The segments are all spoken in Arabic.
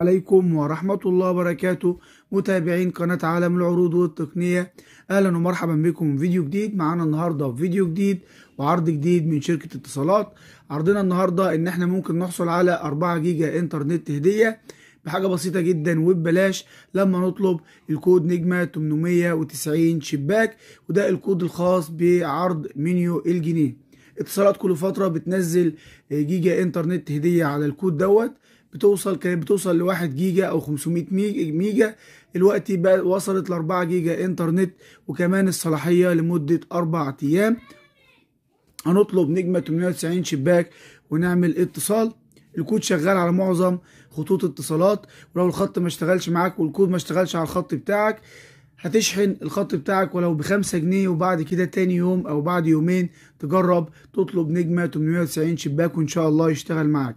عليكم ورحمة الله وبركاته متابعين قناة عالم العروض والتقنية أهلا ومرحبا بكم في فيديو جديد معانا النهاردة في فيديو جديد وعرض جديد من شركة اتصالات عرضنا النهاردة إن احنا ممكن نحصل على 4 جيجا انترنت هدية بحاجة بسيطة جدا وببلاش لما نطلب الكود نجمة 890 شباك وده الكود الخاص بعرض منيو الجنيه اتصالات كل فترة بتنزل جيجا انترنت هدية على الكود دوت بتوصل كانت بتوصل لواحد جيجا او 500 ميجا دلوقتي بقى وصلت ل 4 جيجا انترنت وكمان الصلاحيه لمده اربع ايام هنطلب نجمه 890 شباك ونعمل اتصال الكود شغال على معظم خطوط اتصالات ولو الخط ما اشتغلش معاك والكود ما اشتغلش على الخط بتاعك هتشحن الخط بتاعك ولو بخمسة جنيه وبعد كده تاني يوم او بعد يومين تجرب تطلب نجمة 890 شباك وان شاء الله يشتغل معاك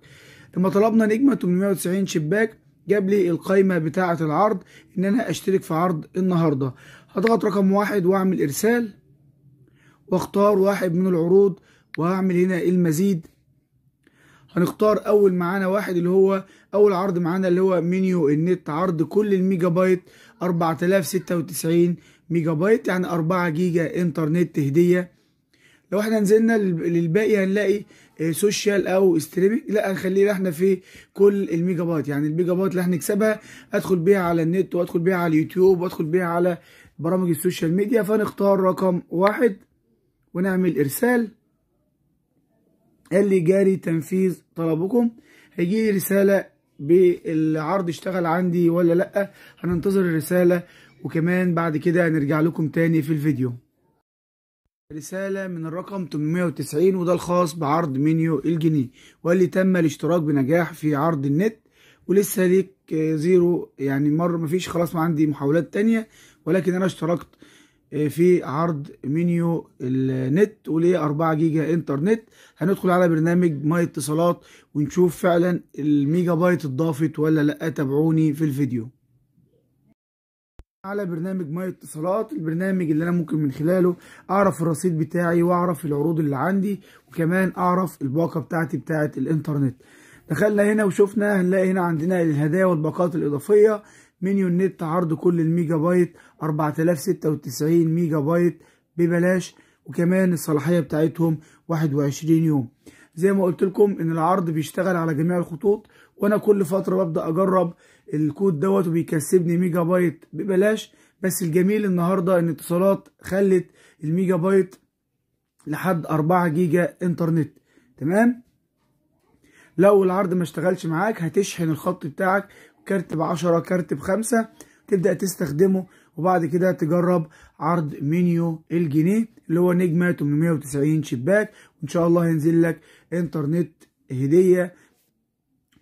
لما طلبنا نجمة 890 شباك جاب لي القايمة بتاعة العرض ان انا اشترك في عرض النهاردة هضغط رقم واحد واعمل ارسال واختار واحد من العروض وهعمل هنا المزيد هنختار اول معانا واحد اللي هو اول عرض معانا اللي هو منيو النت عرض كل الميجا بايت 4096 ميجا بايت يعني 4 جيجا انترنت هديه لو احنا نزلنا للباقي هنلاقي سوشيال آه، او ستريمنج لا نخليه احنا في كل الميجا بايت يعني الميجا بايت اللي هنكسبها ادخل بيها على النت وادخل بيها على اليوتيوب وادخل بيها على برامج السوشيال ميديا فنختار رقم واحد ونعمل ارسال قال لي جاري تنفيذ طلبكم هيجي لي رساله بالعرض اشتغل عندي ولا لا هننتظر الرساله وكمان بعد كده هنرجع لكم تاني في الفيديو رسالة من الرقم 890 وده الخاص بعرض منيو الجنيه واللي تم الاشتراك بنجاح في عرض النت ولسه ليك زيرو يعني مر مفيش خلاص ما عندي محاولات تانية ولكن انا اشتركت آه، في عرض منيو النت وليه 4 جيجا انترنت هندخل على برنامج ماي اتصالات ونشوف فعلا الميجا بايت اتضافت ولا لا تابعوني في الفيديو على برنامج ماي اتصالات البرنامج اللي انا ممكن من خلاله اعرف الرصيد بتاعي واعرف العروض اللي عندي وكمان اعرف الباقه بتاعتي بتاعه الانترنت دخلنا هنا وشفنا هنلاقي هنا عندنا الهدايا والباقات الاضافيه منيو النت عرض كل الميجا بايت 4096 ميجا بايت ببلاش وكمان الصلاحيه بتاعتهم 21 يوم زي ما قلت لكم ان العرض بيشتغل على جميع الخطوط وانا كل فتره ببدا اجرب الكود دوت وبيكسبني ميجا بايت ببلاش بس الجميل النهارده ان اتصالات خلت الميجا بايت لحد 4 جيجا انترنت تمام لو العرض ما اشتغلش معاك هتشحن الخط بتاعك كارت ب 10 كارت ب 5 تبدا تستخدمه وبعد كده تجرب عرض منيو الجنيه اللي هو نجمه 890 شباك وان شاء الله هينزل لك انترنت هديه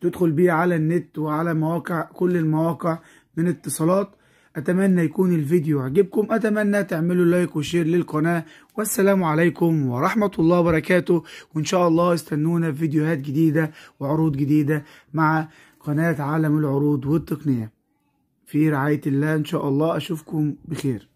تدخل بيه على النت وعلى مواقع كل المواقع من اتصالات اتمنى يكون الفيديو عجبكم اتمنى تعملوا لايك وشير للقناة والسلام عليكم ورحمة الله وبركاته وان شاء الله استنونا في فيديوهات جديدة وعروض جديدة مع قناة عالم العروض والتقنية في رعاية الله إن شاء الله أشوفكم بخير